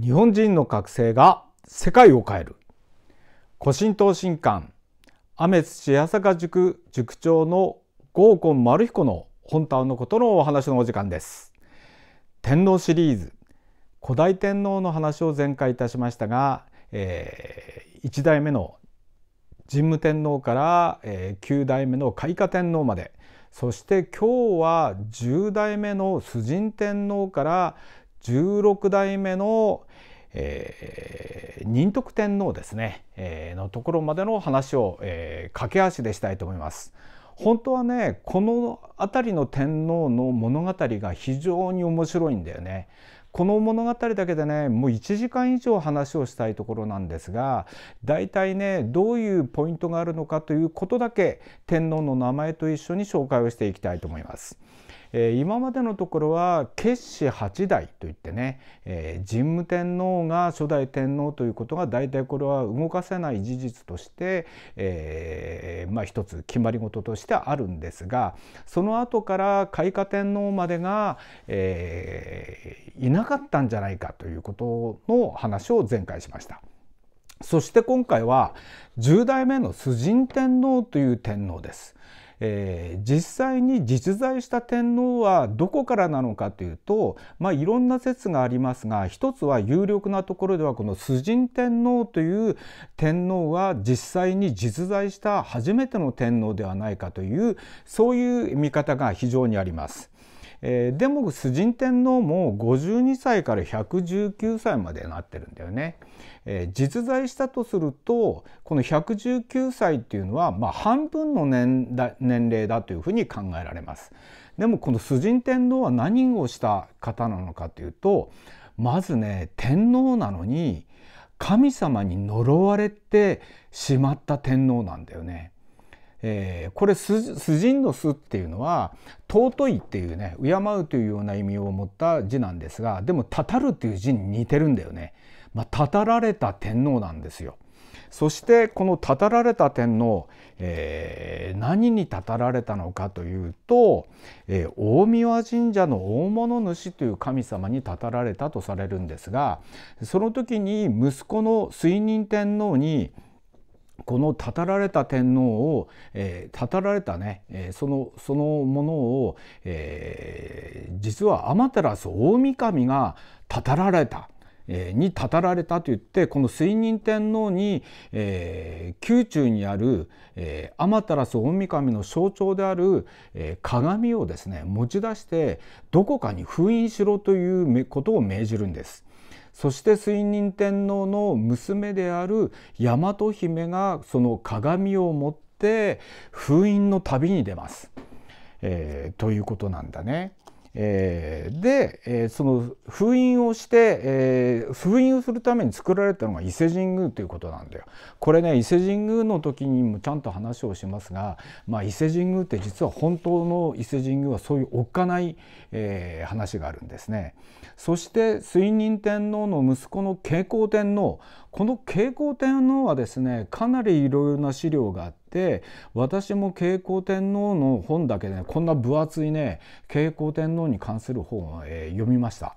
日本人の覚醒が世界を変える古神道神官雨土八坂塾塾長の合コン丸彦の本体のことのお話のお時間です天皇シリーズ古代天皇の話を前回いたしましたが、えー、1代目の神武天皇から、えー、9代目の開化天皇までそして今日は10代目の崇神天皇から16代目の、えー、仁徳天皇ですね、えー、のところまでの話を、えー、駆け足でしたいと思います。本当はねこの辺りの天皇の物語が非常に面白いんだよね。この物語だけでねもう1時間以上話をしたいところなんですが大体ねどういうポイントがあるのかということだけ天皇の名前と一緒に紹介をしていきたいと思います。え今までのところは決死八代といってね、え神武天皇が初代天皇ということが大体これは動かせない事実として、えまあ一つ決まり事としてあるんですがその後から開化天皇までが、えいなかったんじゃないかということの話を前回しました。そして今回は10代目の崇神天皇という天皇です。えー、実際に実在した天皇はどこからなのかというと、まあ、いろんな説がありますが一つは有力なところではこの崇神天皇という天皇は実際に実在した初めての天皇ではないかというそういう見方が非常にあります。えー、でも主人天皇も52歳から119歳までなってるんだよね。えー、実在したとするとこの119歳っていうのは、まあ、半分の年だ年齢だというふうに考えられます。でもこの主人天皇は何をした方なのかというとまずね天皇なのに神様に呪われてしまった天皇なんだよね。えー、これす「すのす」っていうのは「尊い」っていうね敬うというような意味を持った字なんですがでも「たたる」っていう字に似てるんだよね。まあ、たたられた天皇なんですよ。そしてこのたたられた天皇、えー、何にたたられたのかというと、えー、大宮神社の大物主という神様にたたられたとされるんですがその時に息子の水仁天皇にこのたたられた天皇を、えー、たたられたね、えー、そのそのものを、えー、実は天照大神がたたられた。えー、にたたられたといってこの水仁天皇に、えー、宮中にある、えー、天照大神の象徴である、えー、鏡をですね持ち出してどこかに封印しろということを命じるんです。そして水仁天皇の娘である大和姫がその鏡を持って封印の旅に出ます、えー、ということなんだね。えー、で、えー、その封印をして、えー、封印をするために作られたのが伊勢神宮ということなんだよ。これね伊勢神宮の時にもちゃんと話をしますが、まあ、伊勢神宮って実は本当の伊勢神宮はそういうおっかない、えー、話があるんですね。そして水仁天皇の息子の慶光天皇この慶光天皇はですねかなりいろいろな資料があってって私も慶光天皇の本だけで、ね、こんな分厚いね慶光天皇に関する本を、えー、読みました。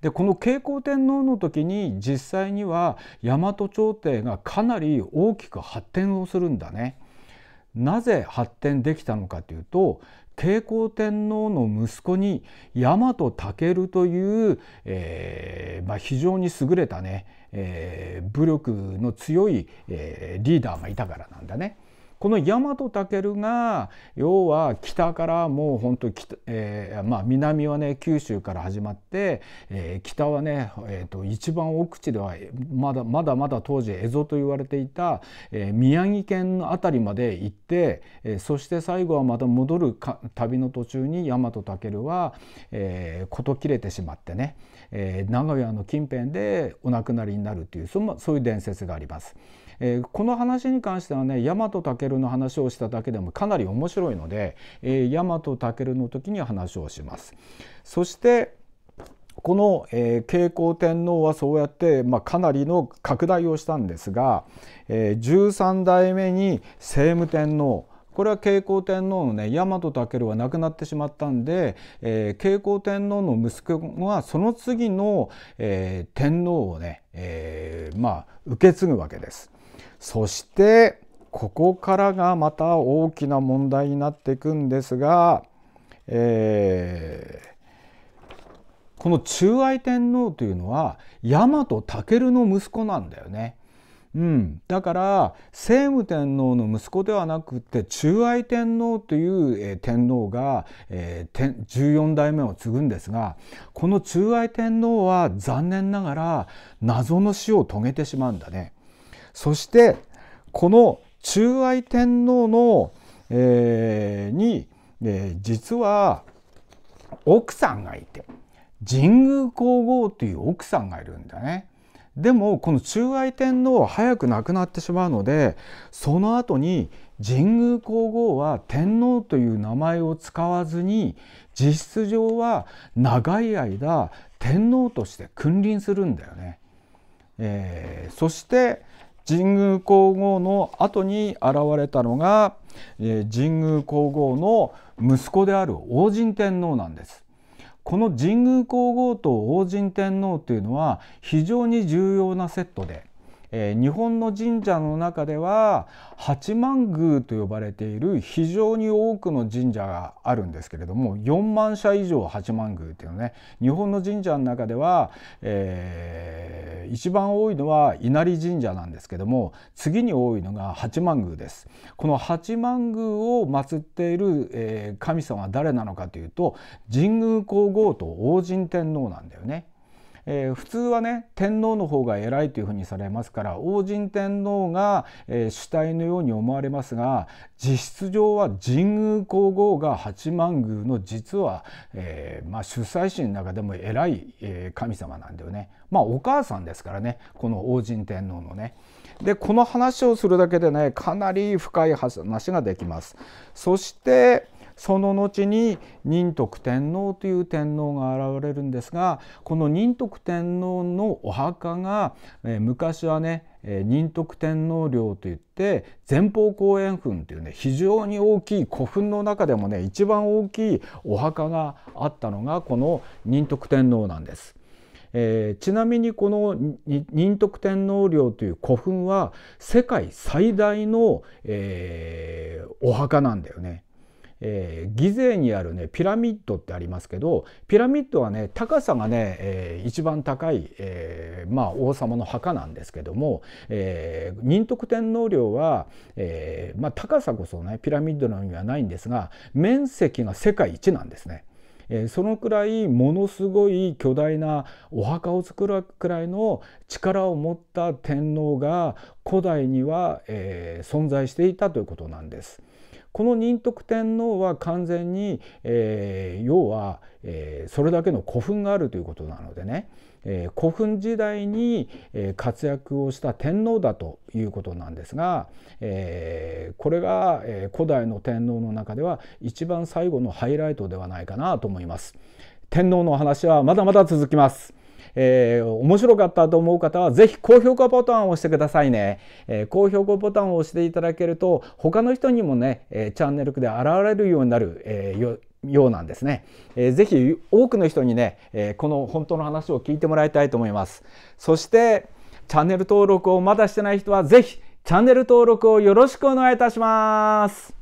でこの慶光天皇の時に実際には大和朝廷がかなり大きく発展をするんだね。なぜ発展できたのかというと慶光天皇の息子に大和武という、えーまあ、非常に優れたね、えー、武力の強い、えー、リーダーがいたからなんだね。この大和尊が要は北からもう本当北、えー、まあ南はね九州から始まって、えー、北はね、えー、と一番奥地ではまだまだまだ当時蝦夷と言われていた、えー、宮城県の辺りまで行って、えー、そして最後はまた戻るか旅の途中に大和尊は、えー、事切れてしまってね、えー、名古屋の近辺でお亡くなりになるというそそういう伝説があります。えー、この話に関してはね大和健の話をしただけでもかなり面白いので、えー、大和健の時に話をします。そしてこの、えー、慶光天皇はそうやって、まあ、かなりの拡大をしたんですが、えー、13代目に聖武天皇これは慶光天皇のね大和尊は亡くなってしまったんで、えー、慶光天皇の息子がその次の、えー、天皇をね、えー、まあ受け継ぐわけです。そしてここからがまた大きな問題になっていくんですが、えー、この中愛天皇というのは大和尊の息子なんだよね。うん、だから聖武天皇の息子ではなくて中愛天皇という、えー、天皇が、えー、14代目を継ぐんですがこの中愛天皇は残念ながら謎の死を遂げてしまうんだね。そしてこの中愛天皇の、えー、に、えー、実は奥さんがいて神宮皇后という奥さんがいるんだね。でもこの中愛天皇は早く亡くなってしまうのでその後に神宮皇后は天皇という名前を使わずに実質上は長い間天皇として君臨するんだよね。えー、そして、神宮皇后の後に現れたのが、え神宮皇后の息子である王神天皇なんです。この神宮皇后と王神天皇というのは非常に重要なセットでえー、日本の神社の中では八幡宮と呼ばれている非常に多くの神社があるんですけれども4万社以上八幡宮っていうのね日本の神社の中では、えー、一番多いのは稲荷神社なんですけども次に多いのが八幡宮です。この八幡宮を祀っている、えー、神様は誰なのかというと神宮皇后と王神天皇なんだよね。えー、普通はね天皇の方が偉いというふうにされますから王神天皇が、えー、主体のように思われますが実質上は神宮皇后が八幡宮の実は、えー、まあ、主催神の中でも偉い、え神様なんだよね。まあ、お母さんですからねこの王神天皇のね。でこの話をするだけでねかなり深い話ができます。そしてその後に仁徳天皇という天皇が現れるんですがこの仁徳天皇のお墓が、えー、昔はね仁徳天皇陵といって前方後円墳というね非常に大きい古墳の中でもね一番大きいお墓があったのがこの仁徳天皇なんです。えー、ちなみにこの仁徳天皇陵という古墳は世界最大の、えー、お墓なんだよね。えー、ギゼにあるねピラミッドってありますけどピラミッドはね高さがね、えー、一番高い、えー、まあ、王様の墓なんですけども、え仁徳天皇陵は、えまあ、高さこそねピラミッドのうにはないんですが面積が世界一なんですね。えそのくらいものすごい巨大なお墓を作るくらいの力を持った天皇が古代には、え存在していたということなんです。この仁徳天皇は完全に、えー、要は、えー、それだけの古墳があるということなのでね、えー、古墳時代に、えー、活躍をした天皇だということなんですが、えー、これが、えー、古代の天皇の中では一番最後のハイライトではないかなと思います。天皇の話はまだまだ続きます。えー、面白かったと思う方は是非高評価ボタンを押してくださいね、えー、高評価ボタンを押していただけると他の人にもね、えチャンネルで現れるようになる、えーようなんですね、えー、ぜひ多くの人にね、えー、この本当の話を聞いてもらいたいと思いますそしてチャンネル登録をまだしてない人はぜひチャンネル登録をよろしくお願いいたします